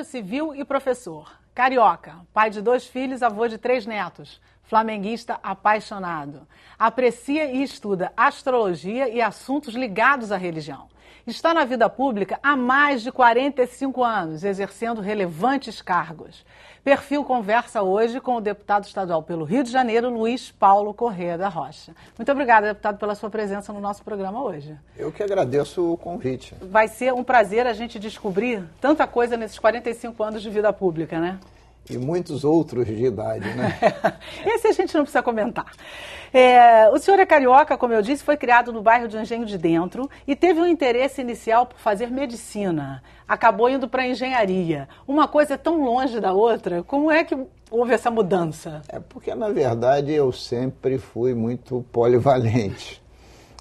engenheiro civil e professor. Carioca, pai de dois filhos, avô de três netos. Flamenguista apaixonado. Aprecia e estuda astrologia e assuntos ligados à religião está na vida pública há mais de 45 anos, exercendo relevantes cargos. Perfil conversa hoje com o deputado estadual pelo Rio de Janeiro, Luiz Paulo Correa da Rocha. Muito obrigada, deputado, pela sua presença no nosso programa hoje. Eu que agradeço o convite. Vai ser um prazer a gente descobrir tanta coisa nesses 45 anos de vida pública, né? e muitos outros de idade, né? Esse a gente não precisa comentar. É, o senhor é carioca, como eu disse, foi criado no bairro de Engenho de Dentro e teve um interesse inicial por fazer medicina. Acabou indo para engenharia. Uma coisa tão longe da outra, como é que houve essa mudança? É porque, na verdade, eu sempre fui muito polivalente.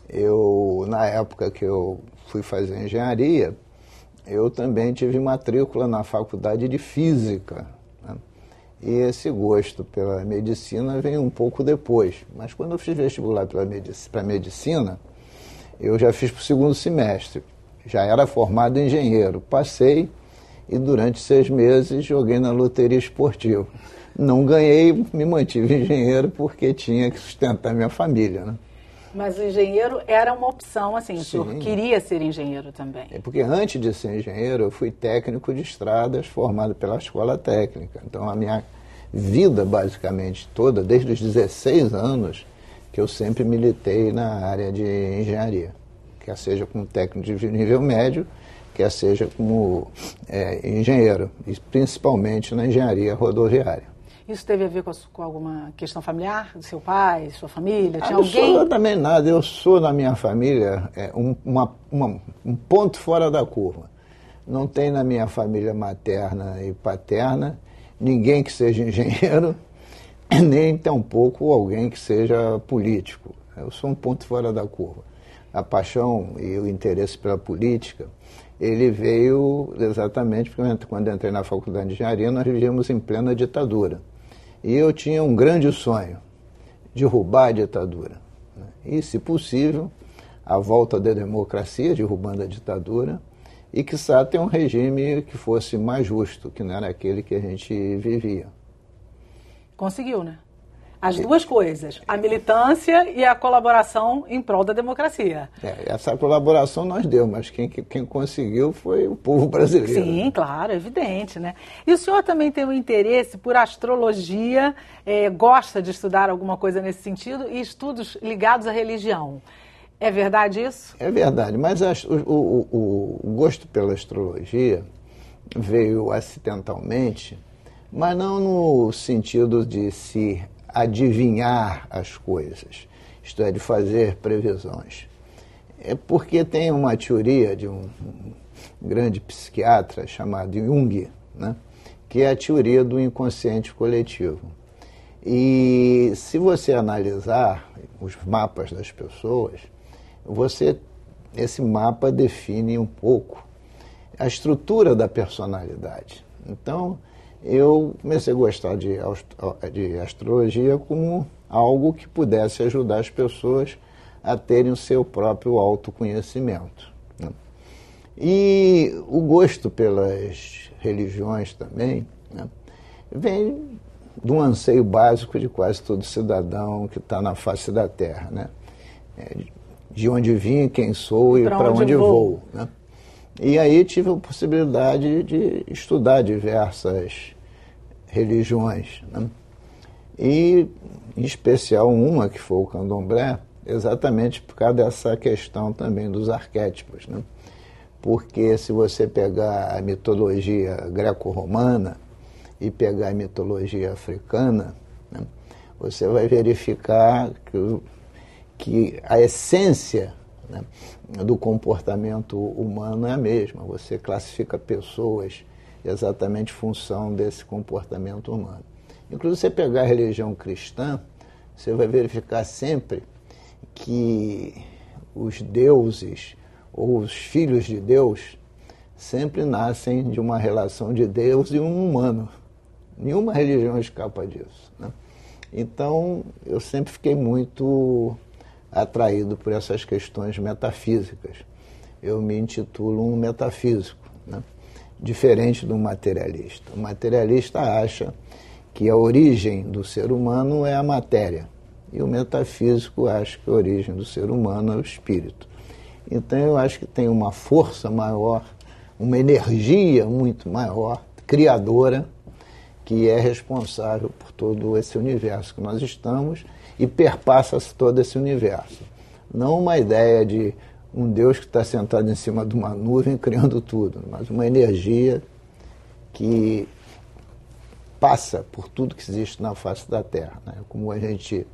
Eu, na época que eu fui fazer engenharia, eu também tive matrícula na faculdade de física e esse gosto pela medicina vem um pouco depois. Mas quando eu fiz vestibular para medici medicina, eu já fiz para o segundo semestre. Já era formado engenheiro. Passei e durante seis meses joguei na loteria esportiva. Não ganhei, me mantive engenheiro porque tinha que sustentar minha família. Né? Mas o engenheiro era uma opção, assim, Sim. o senhor queria ser engenheiro também. É porque antes de ser engenheiro, eu fui técnico de estradas, formado pela escola técnica. Então a minha vida, basicamente toda, desde os 16 anos, que eu sempre militei na área de engenharia. Quer seja como técnico de nível médio, quer seja como é, engenheiro, e principalmente na engenharia rodoviária. Isso teve a ver com, a, com alguma questão familiar do seu pai, sua família? Tinha Absolutamente alguém? nada. Eu sou na minha família é, um, uma, uma, um ponto fora da curva. Não tem na minha família materna e paterna ninguém que seja engenheiro, nem tampouco alguém que seja político. Eu sou um ponto fora da curva. A paixão e o interesse pela política, ele veio exatamente porque quando entrei na faculdade de engenharia nós vivíamos em plena ditadura. E eu tinha um grande sonho: derrubar a ditadura. Né? E, se possível, a volta da democracia, derrubando a ditadura, e que ter um regime que fosse mais justo, que não era aquele que a gente vivia. Conseguiu, né? As duas coisas, a militância e a colaboração em prol da democracia. É, essa colaboração nós deu, mas quem, quem conseguiu foi o povo brasileiro. Sim, né? claro, evidente, né? E o senhor também tem um interesse por astrologia, é, gosta de estudar alguma coisa nesse sentido e estudos ligados à religião. É verdade isso? É verdade, mas a, o, o, o gosto pela astrologia veio acidentalmente mas não no sentido de se adivinhar as coisas, isto é, de fazer previsões. É porque tem uma teoria de um, um grande psiquiatra chamado Jung, né? que é a teoria do inconsciente coletivo. E se você analisar os mapas das pessoas, você esse mapa define um pouco a estrutura da personalidade. Então, eu comecei a gostar de, de astrologia como algo que pudesse ajudar as pessoas a terem o seu próprio autoconhecimento. Né? E o gosto pelas religiões também né? vem de um anseio básico de quase todo cidadão que está na face da Terra, né? É, de onde vim, quem sou e, para onde, onde vou. vou né? E aí tive a possibilidade de estudar diversas religiões. Né? E, em especial, uma que foi o candomblé, exatamente por causa dessa questão também dos arquétipos. Né? Porque se você pegar a mitologia greco-romana e pegar a mitologia africana, né? você vai verificar que, que a essência né, do comportamento humano é a mesma. Você classifica pessoas exatamente função desse comportamento humano. Inclusive, você pegar a religião cristã, você vai verificar sempre que os deuses ou os filhos de Deus sempre nascem de uma relação de Deus e um humano. Nenhuma religião escapa disso. Né? Então, eu sempre fiquei muito atraído por essas questões metafísicas. Eu me intitulo um metafísico. Né? diferente do materialista. O materialista acha que a origem do ser humano é a matéria e o metafísico acha que a origem do ser humano é o espírito. Então eu acho que tem uma força maior, uma energia muito maior, criadora, que é responsável por todo esse universo que nós estamos e perpassa todo esse universo. Não uma ideia de um Deus que está sentado em cima de uma nuvem criando tudo, mas uma energia que passa por tudo que existe na face da Terra. Né? Como a gente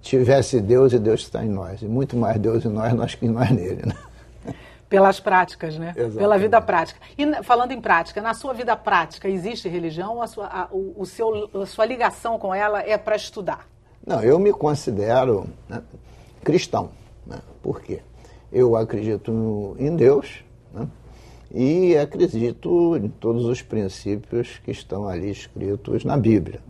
tivesse Deus e Deus está em nós, e muito mais Deus em nós, nós que em nós nele. Né? Pelas práticas, né? Exatamente. Pela vida prática. E falando em prática, na sua vida prática existe religião? A sua, a, o, o seu, a sua ligação com ela é para estudar? Não, eu me considero né, cristão. Né? Por quê? Eu acredito em Deus né? e acredito em todos os princípios que estão ali escritos na Bíblia.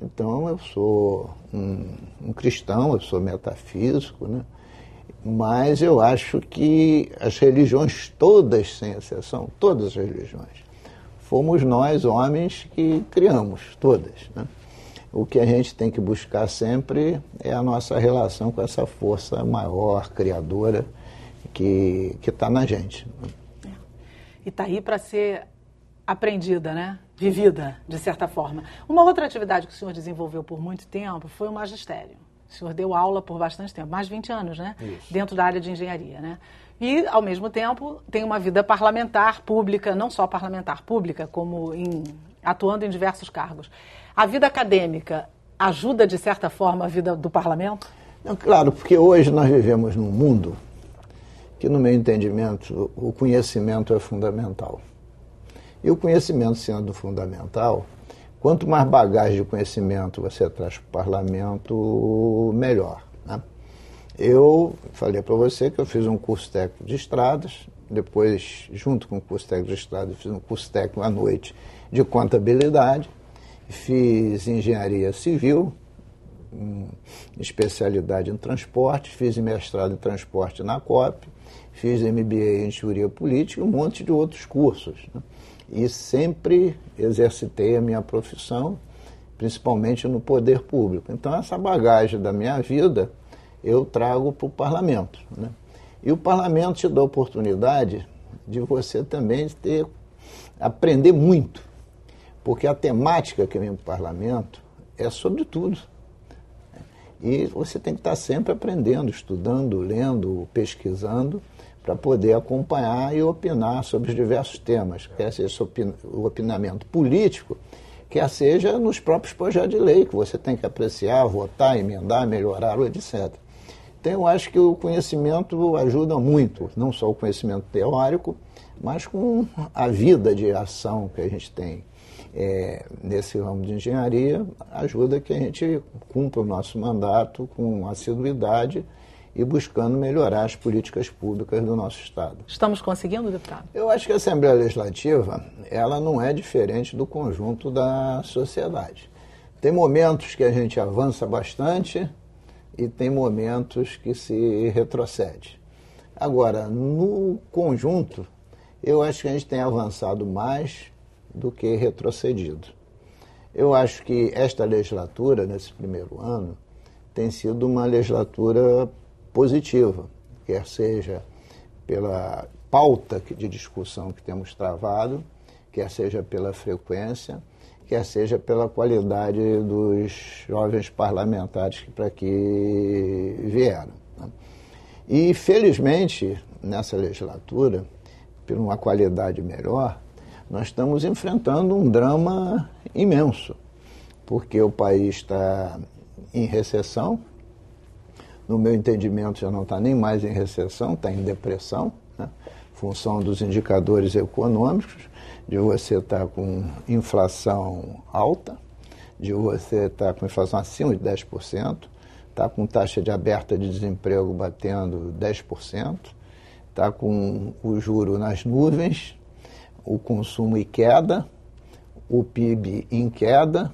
Então, eu sou um, um cristão, eu sou metafísico, né? mas eu acho que as religiões todas, sem exceção, todas as religiões, fomos nós, homens, que criamos, todas. Né? O que a gente tem que buscar sempre é a nossa relação com essa força maior, criadora, que está na gente. É. E está aí para ser aprendida, né? Vivida, de certa forma. Uma outra atividade que o senhor desenvolveu por muito tempo foi o magistério. O senhor deu aula por bastante tempo, mais de 20 anos, né? Isso. Dentro da área de engenharia, né? E, ao mesmo tempo, tem uma vida parlamentar pública, não só parlamentar pública, como em, atuando em diversos cargos. A vida acadêmica ajuda, de certa forma, a vida do parlamento? Não, claro, porque hoje nós vivemos num mundo que, no meu entendimento, o conhecimento é fundamental. E o conhecimento sendo fundamental, quanto mais bagagem de conhecimento você traz para o parlamento, melhor. Né? Eu falei para você que eu fiz um curso técnico de estradas, depois, junto com o curso técnico de estradas, fiz um curso técnico à noite de contabilidade, fiz engenharia civil, em especialidade em transporte, fiz mestrado em transporte na COP, fiz MBA em teoria política e um monte de outros cursos. Né? E sempre exercitei a minha profissão, principalmente no poder público. Então, essa bagagem da minha vida eu trago para o parlamento. Né? E o parlamento te dá a oportunidade de você também ter, aprender muito, porque a temática que vem para o parlamento é sobre tudo. E você tem que estar sempre aprendendo, estudando, lendo, pesquisando, para poder acompanhar e opinar sobre os diversos temas, quer seja o opinamento político, quer seja nos próprios projetos de lei, que você tem que apreciar, votar, emendar, melhorar, etc. Então, eu acho que o conhecimento ajuda muito, não só o conhecimento teórico, mas com a vida de ação que a gente tem é, nesse ramo de engenharia ajuda que a gente cumpra o nosso mandato com assiduidade e buscando melhorar as políticas públicas do nosso Estado. Estamos conseguindo, deputado? Eu acho que a Assembleia Legislativa ela não é diferente do conjunto da sociedade. Tem momentos que a gente avança bastante e tem momentos que se retrocede. Agora, no conjunto, eu acho que a gente tem avançado mais do que retrocedido. Eu acho que esta legislatura, nesse primeiro ano, tem sido uma legislatura positiva, quer seja pela pauta de discussão que temos travado, quer seja pela frequência, quer seja pela qualidade dos jovens parlamentares que para aqui vieram. Né? E, felizmente, nessa legislatura, por uma qualidade melhor, nós estamos enfrentando um drama imenso, porque o país está em recessão. No meu entendimento, já não está nem mais em recessão, está em depressão, né? função dos indicadores econômicos, de você estar tá com inflação alta, de você estar tá com inflação acima de 10%, está com taxa de aberta de desemprego batendo 10%, está com o juro nas nuvens, o consumo em queda, o PIB em queda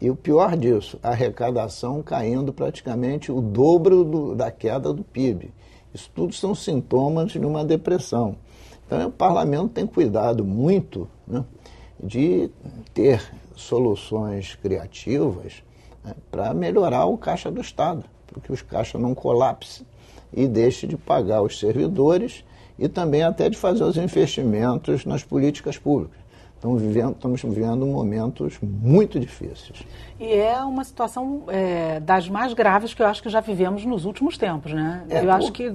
e o pior disso, a arrecadação caindo praticamente o dobro do, da queda do PIB. Isso tudo são sintomas de uma depressão. Então, o parlamento tem cuidado muito né, de ter soluções criativas né, para melhorar o caixa do Estado, para que os caixas não colapse e deixe de pagar os servidores e também até de fazer os investimentos nas políticas públicas. Então, vivendo, estamos vivendo momentos muito difíceis. E é uma situação é, das mais graves que eu acho que já vivemos nos últimos tempos, né? É, eu por... acho que,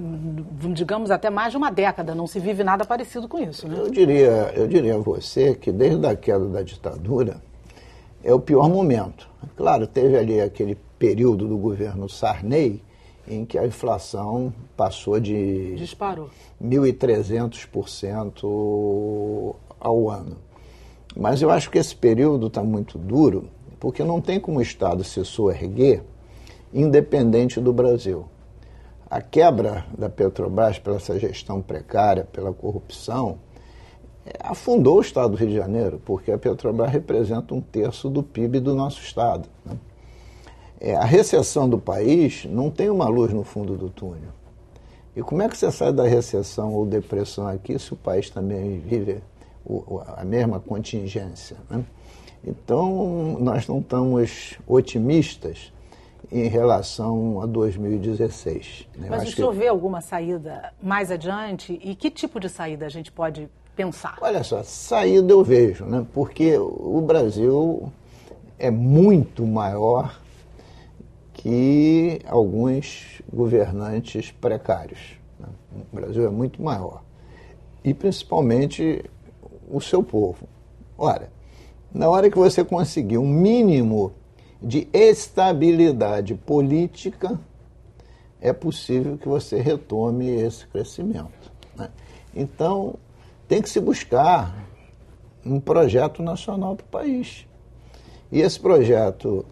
digamos, até mais de uma década não se vive nada parecido com isso, né? Eu diria, eu diria a você que desde a queda da ditadura é o pior momento. Claro, teve ali aquele período do governo Sarney, em que a inflação passou de disparou 1.300% ao ano. Mas eu acho que esse período está muito duro, porque não tem como o Estado se soerguer independente do Brasil. A quebra da Petrobras pela essa gestão precária, pela corrupção, afundou o Estado do Rio de Janeiro, porque a Petrobras representa um terço do PIB do nosso Estado. Né? É, a recessão do país não tem uma luz no fundo do túnel. E como é que você sai da recessão ou depressão aqui se o país também vive a mesma contingência? Né? Então, nós não estamos otimistas em relação a 2016. Né? Mas o senhor que... vê alguma saída mais adiante? E que tipo de saída a gente pode pensar? Olha só, saída eu vejo, né? porque o Brasil é muito maior que alguns governantes precários. Né? O Brasil é muito maior. E principalmente o seu povo. Ora, na hora que você conseguir um mínimo de estabilidade política, é possível que você retome esse crescimento. Né? Então, tem que se buscar um projeto nacional para o país. E esse projeto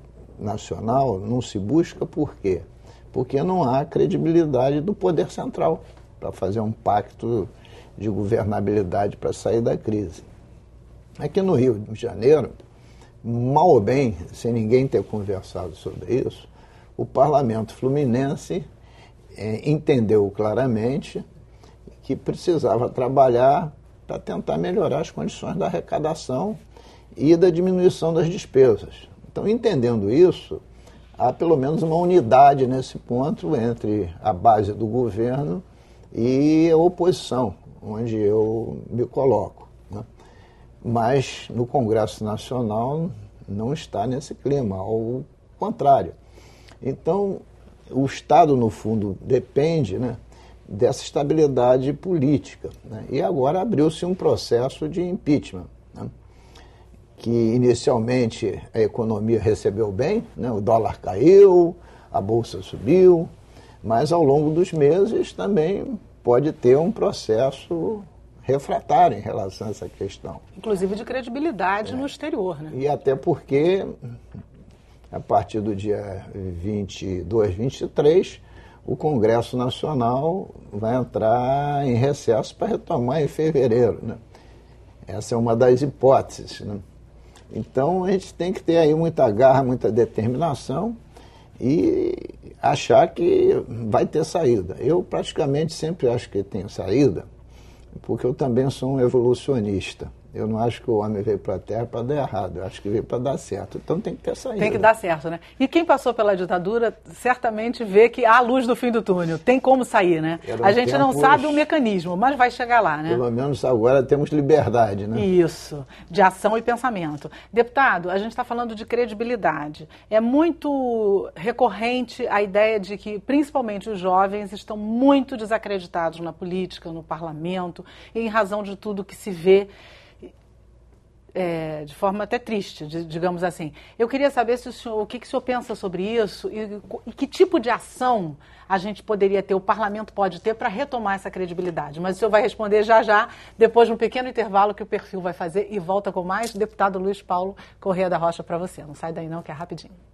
nacional não se busca por quê? Porque não há credibilidade do poder central para fazer um pacto de governabilidade para sair da crise. Aqui no Rio de Janeiro, mal ou bem, sem ninguém ter conversado sobre isso, o parlamento fluminense é, entendeu claramente que precisava trabalhar para tentar melhorar as condições da arrecadação e da diminuição das despesas. Então, entendendo isso, há pelo menos uma unidade nesse ponto entre a base do governo e a oposição, onde eu me coloco. Né? Mas no Congresso Nacional não está nesse clima, ao contrário. Então, o Estado, no fundo, depende né, dessa estabilidade política. Né? E agora abriu-se um processo de impeachment que inicialmente a economia recebeu bem, né? o dólar caiu, a bolsa subiu, mas ao longo dos meses também pode ter um processo refratário em relação a essa questão. Inclusive de credibilidade é. no exterior, né? E até porque, a partir do dia 22, 23, o Congresso Nacional vai entrar em recesso para retomar em fevereiro, né? Essa é uma das hipóteses, né? Então a gente tem que ter aí muita garra, muita determinação e achar que vai ter saída. Eu praticamente sempre acho que tem saída, porque eu também sou um evolucionista. Eu não acho que o homem veio para a Terra para dar errado, eu acho que veio para dar certo. Então tem que ter saída. Tem que dar certo, né? E quem passou pela ditadura certamente vê que há luz do fim do túnel, tem como sair, né? a gente tempos... não sabe o mecanismo, mas vai chegar lá, né? Pelo menos agora temos liberdade, né? Isso, de ação e pensamento. Deputado, a gente está falando de credibilidade. É muito recorrente a ideia de que, principalmente os jovens, estão muito desacreditados na política, no parlamento, em razão de tudo que se vê é, de forma até triste, de, digamos assim. Eu queria saber se o, senhor, o que, que o senhor pensa sobre isso e, e que tipo de ação a gente poderia ter, o parlamento pode ter, para retomar essa credibilidade. Mas o senhor vai responder já já, depois de um pequeno intervalo que o perfil vai fazer e volta com mais. Deputado Luiz Paulo Correia da Rocha para você. Não sai daí não, que é rapidinho.